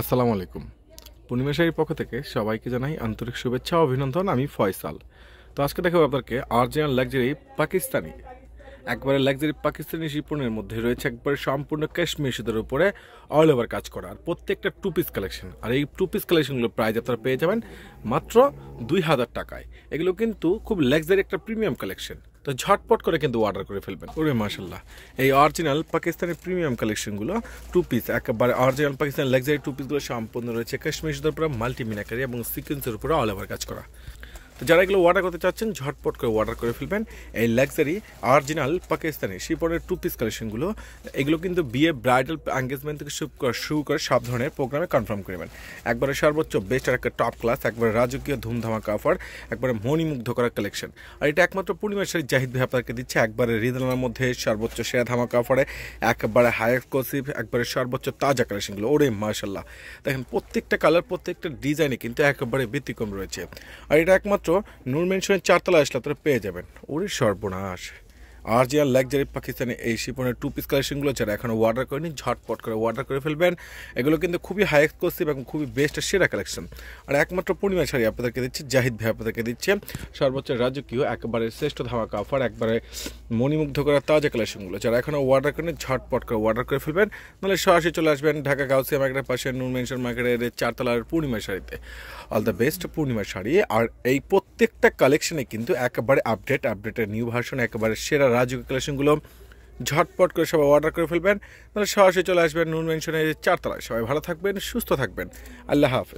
আসসালামু আলাইকুম পূর্ণিমা শাড়ির পক্ষ থেকে সবাইকে জানাই আন্তরিক শুভেচ্ছা অভিনন্দন আমি ফয়সাল তো আজকে দেখাবো আপনাদেরকে অরিজিনাল লাক্সারি পাকিস্তানি একবারে লাক্সারি পাকিস্তানি শিপনের মধ্যে রয়েছে একবারে সম্পূর্ণ কাশ্মীর সুদের উপরে অল ওভার কাজ করা আর প্রত্যেকটা টু পিস কালেকশন আর এই টু পিস কালেকশনগুলো প্রাইজ আপনারা পেয়ে যাবেন মাত্র দুই হাজার টাকায় এগুলো কিন্তু খুব লাক্সারি একটা প্রিমিয়াম কালেকশন তো ঝটপট করে কিন্তু অর্ডার করে ফেলবেন ওরে মাসাল্লাহ এই অরিজিনাল পাকিস্তানের প্রিমিয়াম কালেকশনগুলো টু পিস একেবারে অরিজিনাল পাকিস্তানের লাক্সারি টু পিসগুলো সম্পূর্ণ রয়েছে কাশ্মীর সুতার উপরে মাল্টি এবং সিকুয়েন্সের উপরে অল ওভার কাজ করা তো যারা এগুলো অর্ডার করতে চাচ্ছেন ঝটপট করে অর্ডার করে ফেলবেন এই লাক্সারি অরিজিনাল পাকিস্তানি শিপনের টু পিস কালেকশনগুলো এগুলো কিন্তু বিয়ে ব্রাইডাল এঙ্গেজমেন্ট থেকে শুরু করে শুরু করে সব ধরনের প্রোগ্রামে কনফার্ম করবেন একবারে সর্বোচ্চ বেস্ট আর একটা টপ ক্লাস একবারে রাজকীয় ধুমধামাকা অফার একবারে মণিমুগ্ধ করা কালেকশন আর এটা একমাত্র পূর্ণিমা শাড়ি জাহিদ ভাই আপনাকে দিচ্ছে একবারে রিদলার মধ্যে সর্বোচ্চ সেরা ধামাকা অফারে একবারে হাই কোসিফ একবারে সর্বোচ্চ তাজা কালেকশনগুলো ওরে মার্শাল্লাহ দেখেন প্রত্যেকটা কালার প্রত্যেকটা ডিজাইনে কিন্তু একেবারে ব্যতিক্রম রয়েছে আর এটা একমাত্র নূর মেনশনের চারতলা আসলে আপনারা পেয়ে যাবেন ওরই সর্বনাশ আর যে আর লাক্সারি পাকিস্তানি এই শিপনের টু পিস কালেকশনগুলো যারা এখনও অর্ডার করেনি ঝটপট করে অর্ডার করে ফেলবেন এগুলো কিন্তু খুবই হাই এক্সক্লুসিভ এবং খুবই বেস্ট সেরা কালেকশন আর একমাত্র পূর্ণিমা শাড়ি আপনাদেরকে দিচ্ছে জাহিদ ভাই আপনাদেরকে দিচ্ছে সর্বোচ্চ রাজকীয় একবারে শ্রেষ্ঠ ধামাকা কাফার একবারে মণিমুগ্ধ করা তাজা কালেকশনগুলো যারা এখনও অর্ডার করেনি ঝটপট করে অর্ডার করে ফেলবেন নাহলে সরাসরি চলে আসবেন ঢাকা গাউসিয়া মার্কেটের পাশে নুন মেনশন মার্কেটের চারতলার পূর্ণিমা শাড়িতে all the best Purnima sari আর এই প্রত্যেকটা কালেকশনে কিন্তু একেবারে আপডেট আপডেটের নিউ ভার্সন একেবারে সেরা রাজকীয় কালেকশনগুলো ঝটপট করে সবাই অর্ডার করে ফেলবেন তাহলে সরাসরি চলে আসবেন নুন মেনশনের চারতলায় সবাই ভালো থাকবেন সুস্থ থাকবেন আল্লাহ হাফেজ